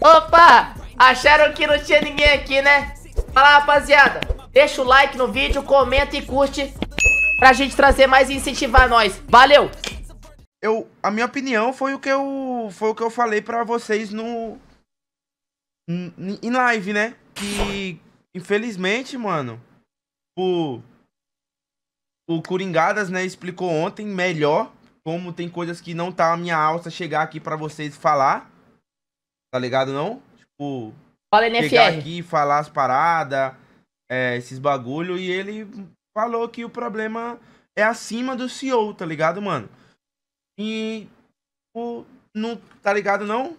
Opa! Acharam que não tinha ninguém aqui, né? Fala, rapaziada. Deixa o like no vídeo, comenta e curte pra gente trazer mais e incentivar nós. Valeu! Eu, a minha opinião foi o que eu, foi o que eu falei pra vocês no... Em live, né? Que, infelizmente, mano, o, o Coringadas, né, explicou ontem melhor como tem coisas que não tá a minha alça chegar aqui para vocês falar. Tá ligado, não? Tipo, Fala NFR. chegar aqui falar as paradas, é, esses bagulho. E ele falou que o problema é acima do CEO, tá ligado, mano? E, tipo, não, tá ligado, não?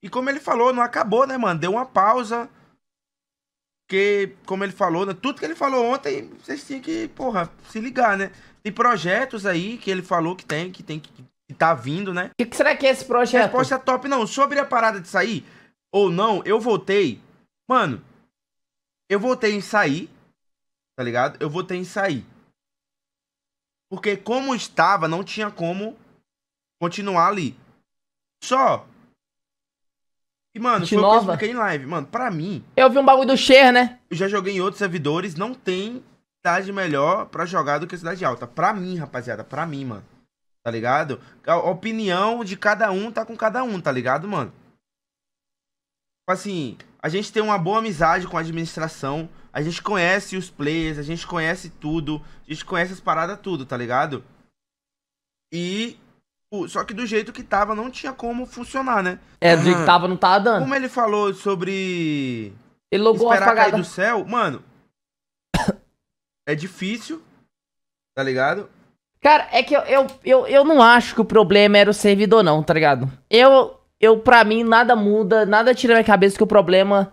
E como ele falou, não acabou, né, mano? Deu uma pausa. Porque, como ele falou, né, tudo que ele falou ontem, vocês tinham que, porra, se ligar, né? Tem projetos aí que ele falou que tem, que tem que, que tá vindo, né? O que, que, será que é esse projeto? Resposta top, não. Sobre a parada de sair ou não, eu votei. Mano, eu votei em sair, tá ligado? Eu votei em sair. Porque como estava, não tinha como continuar ali. Só e, mano, Gente foi nova. que eu em live. Mano, pra mim. Eu vi um bagulho do Cher, né? Eu já joguei em outros servidores, não tem cidade melhor pra jogar do que a cidade alta. Pra mim, rapaziada, pra mim, mano. Tá ligado? A opinião de cada um tá com cada um, tá ligado, mano? Tipo assim, a gente tem uma boa amizade com a administração. A gente conhece os players, a gente conhece tudo. A gente conhece as paradas tudo, tá ligado? E só que do jeito que tava, não tinha como funcionar, né? É, do jeito que tava, não tava tá dando. Como ele falou sobre. Ele logou esperar cair do céu, mano. é difícil, tá ligado? Cara, é que eu, eu, eu, eu não acho que o problema era o servidor, não, tá ligado? Eu, eu pra mim, nada muda, nada tira minha cabeça que o problema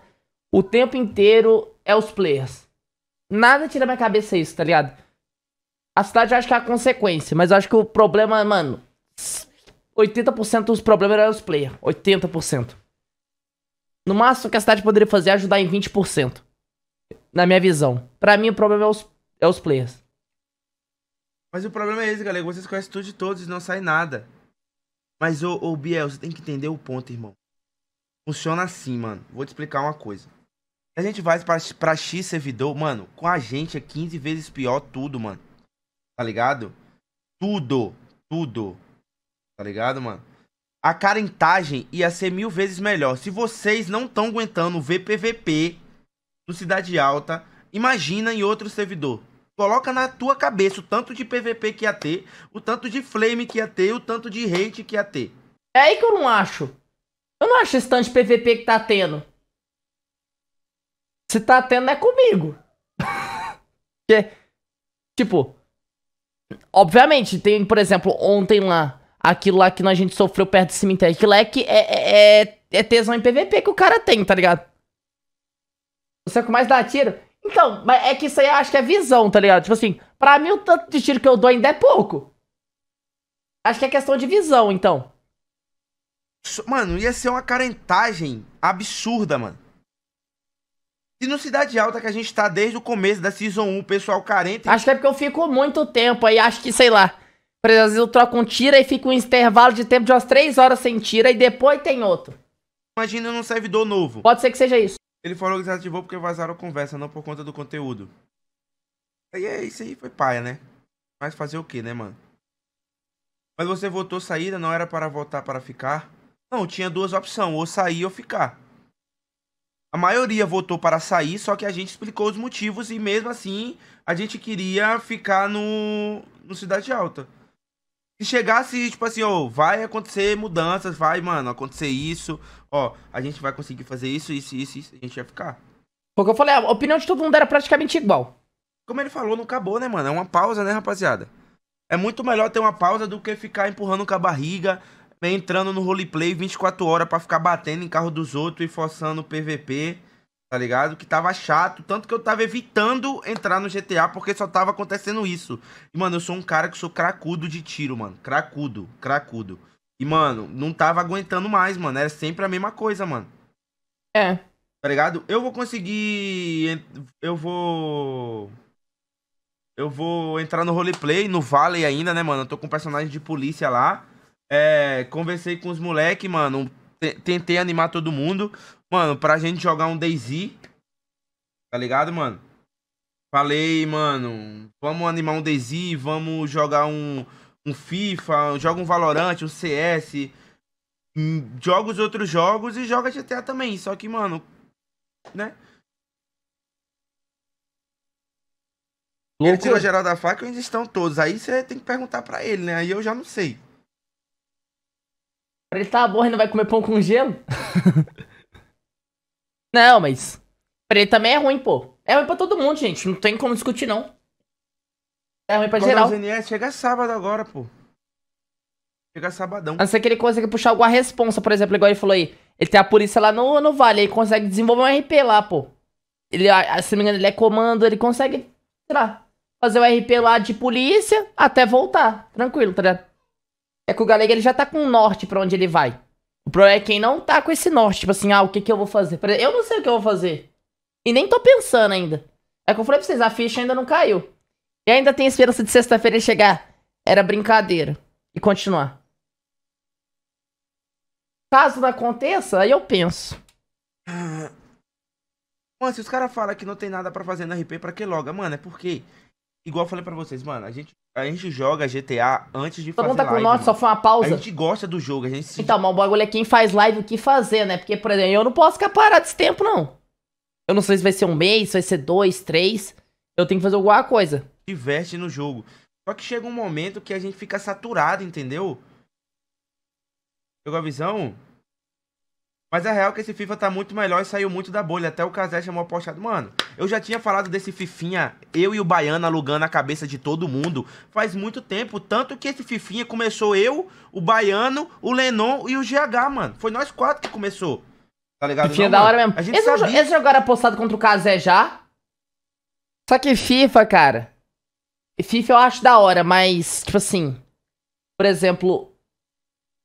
o tempo inteiro é os players. Nada tira minha cabeça isso, tá ligado? A cidade eu acho que é a consequência, mas eu acho que o problema, mano, 80% dos problemas eram os players. 80%. No máximo que a cidade poderia fazer é ajudar em 20%. Na minha visão. Pra mim, o problema é os, é os players. Mas o problema é esse, galera. Vocês conhecem tudo de todos e não sai nada. Mas, ô, ô Biel, você tem que entender o ponto, irmão. Funciona assim, mano. Vou te explicar uma coisa. A gente vai pra, pra X servidor, mano. Com a gente é 15 vezes pior tudo, mano. Tá ligado? Tudo. Tudo. Tá ligado, mano? A carentagem ia ser mil vezes melhor. Se vocês não estão aguentando o VPVP no Cidade Alta, imagina em outro servidor. Coloca na tua cabeça o tanto de PVP que ia ter, o tanto de flame que ia ter, o tanto de hate que ia ter. É aí que eu não acho. Eu não acho esse tanto de PVP que tá tendo. Se tá tendo, é comigo. Porque, é, tipo, obviamente, tem, por exemplo, ontem lá aquilo lá que a gente sofreu perto do cemitério. Aquilo é que é, é, é, é tesão em PVP que o cara tem, tá ligado? Você é com mais dá tiro. Então, mas é que isso aí eu acho que é visão, tá ligado? Tipo assim, pra mim o tanto de tiro que eu dou ainda é pouco. Acho que é questão de visão, então. Mano, ia ser uma carentagem absurda, mano. E no Cidade Alta que a gente tá desde o começo da Season 1, pessoal carente. Acho que é porque eu fico muito tempo aí, acho que, sei lá. Por exemplo, às vezes eu troco um tira e fica um intervalo de tempo de umas 3 horas sem tira e depois tem outro. Imagina num servidor novo. Pode ser que seja isso. Ele falou que desativou porque vazaram a conversa, não por conta do conteúdo. Aí é isso aí, foi paia, né? Mas fazer o que, né, mano? Mas você votou saída, não era para votar para ficar? Não, tinha duas opções, ou sair ou ficar. A maioria votou para sair, só que a gente explicou os motivos e mesmo assim a gente queria ficar no, no Cidade Alta se chegasse, tipo assim, ó, vai acontecer mudanças, vai, mano, acontecer isso, ó, a gente vai conseguir fazer isso, isso, isso, isso, a gente vai ficar. Porque eu falei, a opinião de todo mundo era praticamente igual. Como ele falou, não acabou, né, mano? É uma pausa, né, rapaziada? É muito melhor ter uma pausa do que ficar empurrando com a barriga, entrando no roleplay 24 horas para ficar batendo em carro dos outros e forçando o PVP tá ligado? Que tava chato, tanto que eu tava evitando entrar no GTA porque só tava acontecendo isso. E, mano, eu sou um cara que sou cracudo de tiro, mano. Cracudo, cracudo. E, mano, não tava aguentando mais, mano. Era sempre a mesma coisa, mano. É. Tá ligado? Eu vou conseguir. Eu vou. Eu vou entrar no roleplay, no Valley ainda, né, mano? Eu tô com um personagem de polícia lá. É, conversei com os moleques, mano. Tentei animar todo mundo. Mano, pra gente jogar um DayZ, tá ligado, mano? Falei, mano, vamos animar um DayZ, vamos jogar um, um FIFA, joga um Valorant, um CS, hum, joga os outros jogos e joga GTA também. Só que, mano, né? Ele tirou geral da faca e eles estão todos. Aí você tem que perguntar pra ele, né? Aí eu já não sei. Pra ele tá bom, ele não vai comer pão com gelo? Não, mas. Preto também é ruim, pô. É ruim pra todo mundo, gente. Não tem como discutir, não. É ruim pra Quando geral. ZNS chega sábado agora, pô. Chega sabadão. A não ser que ele consiga puxar alguma responsa, por exemplo, igual ele falou aí. Ele tem a polícia lá no, no Vale, ele consegue desenvolver um RP lá, pô. Ele, se não me engano, ele é comando, ele consegue, sei lá, fazer o um RP lá de polícia até voltar. Tranquilo, tá ligado? É que o Galega ele já tá com o norte pra onde ele vai. O problema é quem não tá com esse norte, tipo assim, ah, o que que eu vou fazer? Eu não sei o que eu vou fazer. E nem tô pensando ainda. É que eu falei pra vocês, a ficha ainda não caiu. E ainda tem esperança de sexta-feira chegar. Era brincadeira. E continuar. Caso não aconteça, aí eu penso. Ah. Mano, se os caras falam que não tem nada para fazer no RP, pra que logo? Mano, é porque Igual eu falei pra vocês, mano, a gente, a gente joga GTA antes de Todo fazer. Todo mundo tá com live, mano. só foi uma pausa. A gente gosta do jogo, a gente se... Então, mas o bagulho é quem faz live o que fazer, né? Porque, por exemplo, eu não posso ficar parado esse tempo, não. Eu não sei se vai ser um mês, se vai ser dois, três. Eu tenho que fazer alguma coisa. Diverte no jogo. Só que chega um momento que a gente fica saturado, entendeu? Pegou a visão? Mas é real que esse FIFA tá muito melhor e saiu muito da bolha. Até o Casé chamou a postado. Mano, eu já tinha falado desse Fifinha, eu e o Baiano alugando a cabeça de todo mundo faz muito tempo. Tanto que esse Fifinha começou eu, o Baiano, o Lenon e o GH, mano. Foi nós quatro que começou. Tá ligado? Fifinha é da hora mesmo. eles, jogaram apostado contra o Casé já? Só que FIFA, cara. FIFA eu acho da hora, mas, tipo assim. Por exemplo,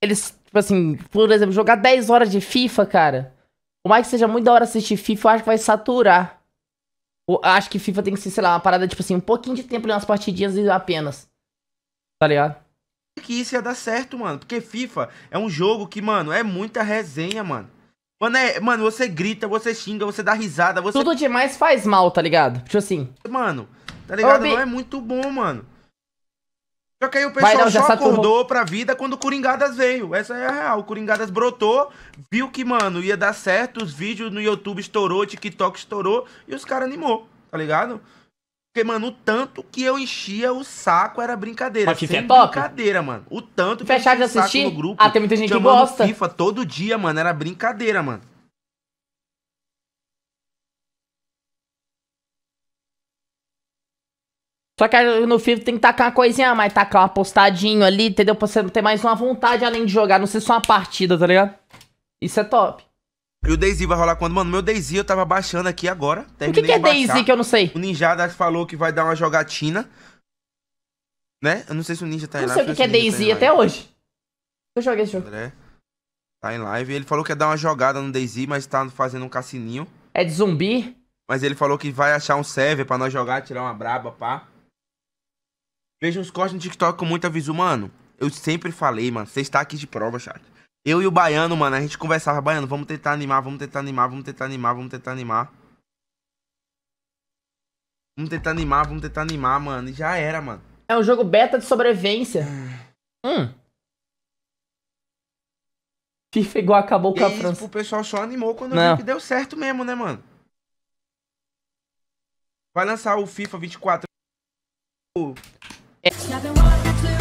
eles Tipo assim, por exemplo, jogar 10 horas de FIFA, cara. Por mais que seja muito da hora assistir FIFA, eu acho que vai saturar. Eu acho que FIFA tem que ser, sei lá, uma parada, tipo assim, um pouquinho de tempo ali umas partidinhas e apenas. Tá ligado? Que isso ia dar certo, mano. Porque FIFA é um jogo que, mano, é muita resenha, mano. Mano, é, mano, você grita, você xinga, você dá risada, você. Tudo demais faz mal, tá ligado? Tipo assim. Mano, tá ligado? Ô, Não é muito bom, mano. Só que aí o pessoal não, só acordou pra vida quando o Coringadas veio. Essa é a real. O Coringadas brotou, viu que, mano, ia dar certo, os vídeos no YouTube estourou, TikTok estourou, e os caras animou, tá ligado? Porque, mano, o tanto que eu enchia o saco era brincadeira. Mas FIFA é brincadeira, mano. O tanto que Fechado eu enchia de assistir? o saco no grupo. Ah, tem muita gente que gosta. FIFA todo dia, mano, era brincadeira, mano. Só que no FIFA tem que tacar uma coisinha a mais, tacar um apostadinho ali, entendeu? Pra você ter mais uma vontade além de jogar, não ser só uma partida, tá ligado? Isso é top. E o Daisy vai rolar quando? Mano, meu Daisy eu tava baixando aqui agora. O que, que é Daisy que eu não sei? O Ninjada falou que vai dar uma jogatina. Né? Eu não sei se o Ninja tá em live. Eu não sei o que, que é tá Daisy tá até hoje. Eu joguei esse jogo. André tá em live. Ele falou que ia dar uma jogada no Daisy, mas tá fazendo um cassininho. É de zumbi? Mas ele falou que vai achar um server pra nós jogar, tirar uma braba, pá. Vejo uns cortes no TikTok com muita visão, mano. Eu sempre falei, mano. Você está aqui de prova, chat. Eu e o Baiano, mano, a gente conversava, Baiano, vamos tentar animar, vamos tentar animar, vamos tentar animar, vamos tentar animar. Vamos tentar animar, vamos tentar animar, mano. E já era, mano. É um jogo beta de sobrevivência. É. hum. FIFA igual acabou com a tipo, França. Isso, o pessoal só animou quando Não. viu que deu certo mesmo, né, mano? Vai lançar o FIFA 24. nothing what to do.